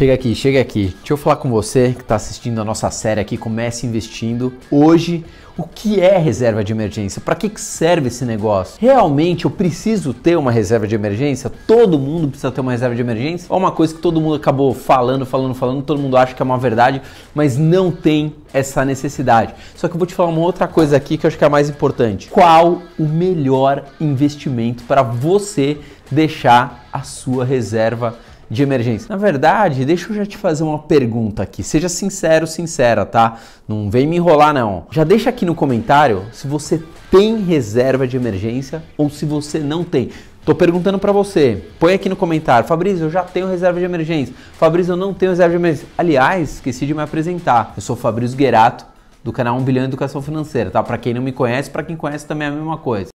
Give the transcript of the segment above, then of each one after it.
Chega aqui, chega aqui. Deixa eu falar com você que está assistindo a nossa série aqui Comece Investindo. Hoje, o que é reserva de emergência? Para que serve esse negócio? Realmente eu preciso ter uma reserva de emergência? Todo mundo precisa ter uma reserva de emergência? É uma coisa que todo mundo acabou falando, falando, falando, todo mundo acha que é uma verdade, mas não tem essa necessidade. Só que eu vou te falar uma outra coisa aqui que eu acho que é a mais importante. Qual o melhor investimento para você deixar a sua reserva de emergência. Na verdade, deixa eu já te fazer uma pergunta aqui. Seja sincero, sincera, tá? Não vem me enrolar não. Já deixa aqui no comentário se você tem reserva de emergência ou se você não tem. Tô perguntando para você. Põe aqui no comentário. Fabrício, eu já tenho reserva de emergência. Fabrício, eu não tenho reserva de emergência. Aliás, esqueci de me apresentar. Eu sou Fabrício Guerato do canal 1 bilhão educação financeira, tá? Para quem não me conhece, para quem conhece também é a mesma coisa.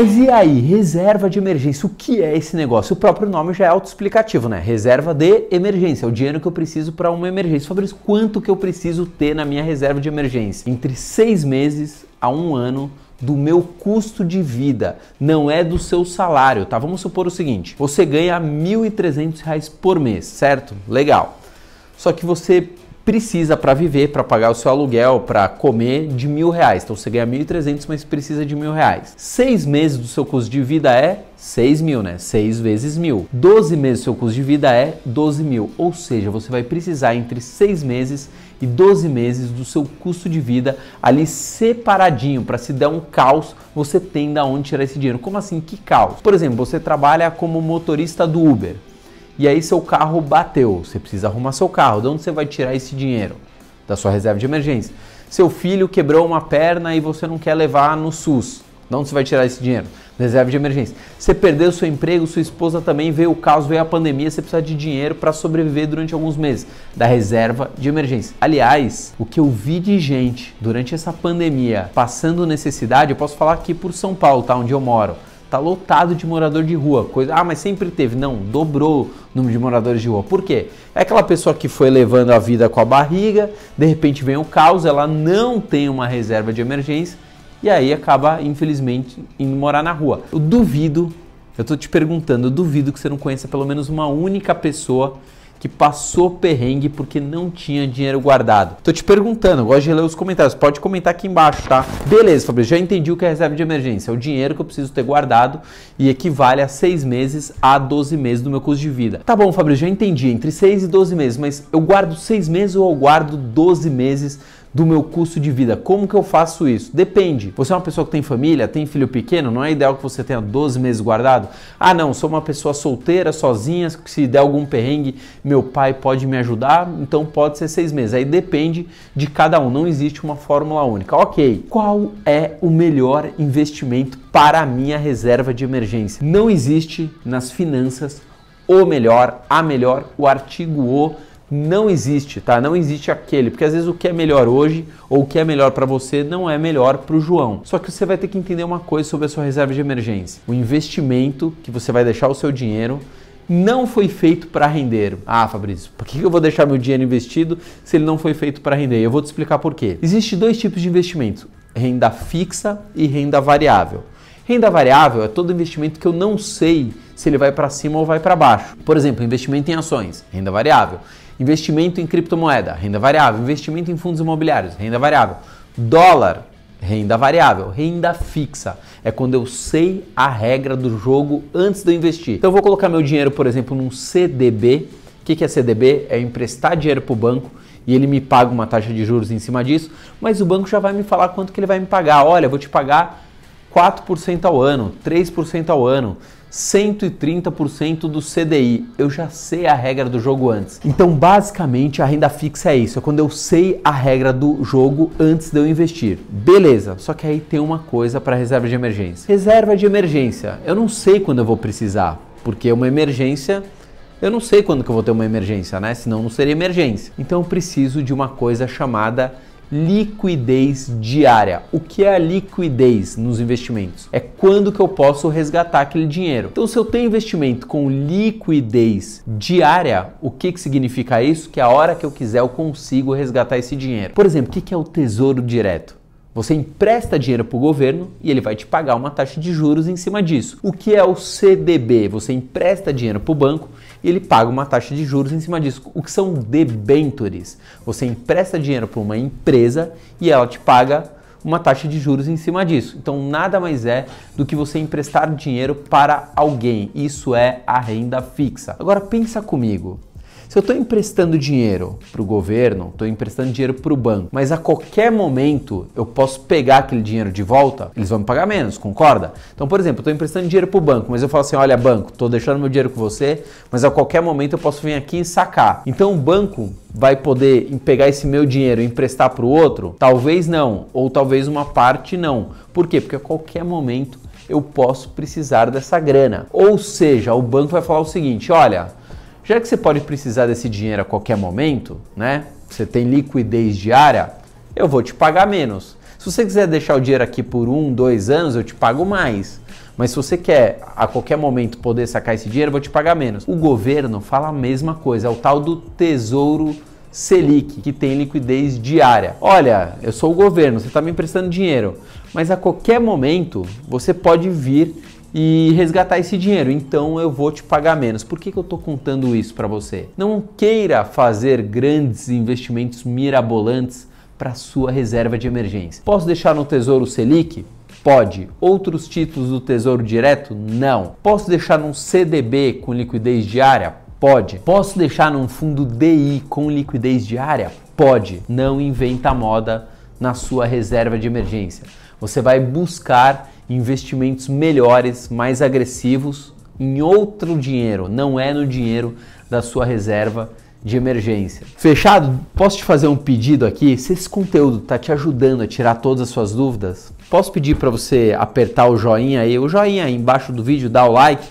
Mas e aí, reserva de emergência? O que é esse negócio? O próprio nome já é autoexplicativo, né? Reserva de emergência, é o dinheiro que eu preciso para uma emergência. Fabrício, quanto que eu preciso ter na minha reserva de emergência? Entre seis meses a um ano do meu custo de vida, não é do seu salário, tá? Vamos supor o seguinte: você ganha R$ 1.300 por mês, certo? Legal. Só que você precisa para viver, para pagar o seu aluguel, para comer de mil reais. Então você ganha 1.300, mas precisa de mil reais. Seis meses do seu custo de vida é 6 mil, né? 6 vezes mil. 12 meses do seu custo de vida é 12 mil. Ou seja, você vai precisar entre seis meses e 12 meses do seu custo de vida ali separadinho para se der um caos, você tem da onde tirar esse dinheiro. Como assim? Que caos? Por exemplo, você trabalha como motorista do Uber e aí seu carro bateu. Você precisa arrumar seu carro. De onde você vai tirar esse dinheiro? Da sua reserva de emergência. Seu filho quebrou uma perna e você não quer levar no SUS. De onde você vai tirar esse dinheiro? Reserva de emergência. Você perdeu seu emprego, sua esposa também veio o caos, veio a pandemia, você precisa de dinheiro para sobreviver durante alguns meses. Da reserva de emergência. Aliás, o que eu vi de gente durante essa pandemia passando necessidade, eu posso falar aqui por São Paulo, tá? Onde eu moro. Tá lotado de morador de rua. Coisa, ah, mas sempre teve. Não, dobrou o número de moradores de rua. Por quê? É aquela pessoa que foi levando a vida com a barriga, de repente vem o caos, ela não tem uma reserva de emergência e aí acaba, infelizmente, indo morar na rua. Eu duvido, eu tô te perguntando, eu duvido que você não conheça pelo menos uma única pessoa que passou perrengue porque não tinha dinheiro guardado. Tô te perguntando, gosto de ler os comentários, pode comentar aqui embaixo, tá? Beleza, Fabrício, já entendi o que é reserva de emergência, é o dinheiro que eu preciso ter guardado e equivale a 6 meses a 12 meses do meu custo de vida. Tá bom, Fabrício, já entendi, entre 6 e 12 meses, mas eu guardo 6 meses ou eu guardo 12 meses do meu custo de vida. Como que eu faço isso? Depende. Você é uma pessoa que tem família, tem filho pequeno, não é ideal que você tenha 12 meses guardado? Ah, não, sou uma pessoa solteira, sozinha, se der algum perrengue, meu pai pode me ajudar, então pode ser seis meses. Aí depende de cada um, não existe uma fórmula única. Ok, qual é o melhor investimento para a minha reserva de emergência? Não existe nas finanças o melhor, a melhor, o artigo O não existe, tá? Não existe aquele, porque às vezes o que é melhor hoje ou o que é melhor para você não é melhor para o João. Só que você vai ter que entender uma coisa sobre a sua reserva de emergência. O investimento que você vai deixar o seu dinheiro não foi feito para render. Ah, Fabrício, por que eu vou deixar meu dinheiro investido se ele não foi feito para render? Eu vou te explicar por quê. Existem dois tipos de investimento: renda fixa e renda variável. Renda variável é todo investimento que eu não sei se ele vai para cima ou vai para baixo. Por exemplo, investimento em ações, renda variável investimento em criptomoeda, renda variável, investimento em fundos imobiliários, renda variável, dólar, renda variável, renda fixa. É quando eu sei a regra do jogo antes de eu investir. Então eu vou colocar meu dinheiro, por exemplo, num CDB. O que é CDB? É emprestar dinheiro para o banco e ele me paga uma taxa de juros em cima disso, mas o banco já vai me falar quanto que ele vai me pagar. Olha, vou te pagar 4% ao ano, 3% ao ano, 130% do CDI. Eu já sei a regra do jogo antes. Então, basicamente, a renda fixa é isso: é quando eu sei a regra do jogo antes de eu investir. Beleza, só que aí tem uma coisa para reserva de emergência. Reserva de emergência, eu não sei quando eu vou precisar, porque uma emergência eu não sei quando que eu vou ter uma emergência, né? Senão não seria emergência. Então eu preciso de uma coisa chamada liquidez diária. O que é a liquidez nos investimentos? É quando que eu posso resgatar aquele dinheiro. Então, se eu tenho investimento com liquidez diária, o que, que significa isso? Que a hora que eu quiser eu consigo resgatar esse dinheiro. Por exemplo, o que, que é o tesouro direto? Você empresta dinheiro para o governo e ele vai te pagar uma taxa de juros em cima disso. O que é o CDB? Você empresta dinheiro para o banco e ele paga uma taxa de juros em cima disso. O que são debentures? Você empresta dinheiro para uma empresa e ela te paga uma taxa de juros em cima disso. Então, nada mais é do que você emprestar dinheiro para alguém. Isso é a renda fixa. Agora pensa comigo. Se eu estou emprestando dinheiro para o governo, estou emprestando dinheiro para o banco, mas a qualquer momento eu posso pegar aquele dinheiro de volta, eles vão me pagar menos, concorda? Então, por exemplo, estou emprestando dinheiro para o banco, mas eu falo assim: olha, banco, estou deixando meu dinheiro com você, mas a qualquer momento eu posso vir aqui e sacar. Então, o banco vai poder pegar esse meu dinheiro e emprestar para o outro? Talvez não, ou talvez uma parte não. Por quê? Porque a qualquer momento eu posso precisar dessa grana. Ou seja, o banco vai falar o seguinte: olha, já que você pode precisar desse dinheiro a qualquer momento, né? Você tem liquidez diária, eu vou te pagar menos. Se você quiser deixar o dinheiro aqui por um, dois anos, eu te pago mais. Mas se você quer a qualquer momento poder sacar esse dinheiro, eu vou te pagar menos. O governo fala a mesma coisa, é o tal do tesouro Selic, que tem liquidez diária. Olha, eu sou o governo, você está me emprestando dinheiro, mas a qualquer momento você pode vir e resgatar esse dinheiro, então eu vou te pagar menos. Por que, que eu estou contando isso para você? Não queira fazer grandes investimentos mirabolantes para sua reserva de emergência. Posso deixar no Tesouro Selic? Pode. Outros títulos do Tesouro Direto? Não. Posso deixar num CDB com liquidez diária? Pode. Posso deixar num fundo DI com liquidez diária? Pode. Não inventa moda na sua reserva de emergência. Você vai buscar investimentos melhores, mais agressivos em outro dinheiro, não é no dinheiro da sua reserva de emergência. Fechado? Posso te fazer um pedido aqui? Se esse conteúdo está te ajudando a tirar todas as suas dúvidas, posso pedir para você apertar o joinha aí, o joinha aí embaixo do vídeo, dá o like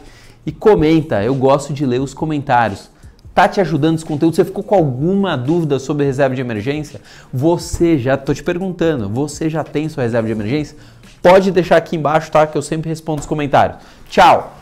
e comenta. Eu gosto de ler os comentários. Tá te ajudando esse conteúdo? Você ficou com alguma dúvida sobre reserva de emergência? Você já, tô te perguntando, você já tem sua reserva de emergência? pode deixar aqui embaixo, tá? Que eu sempre respondo os comentários. Tchau!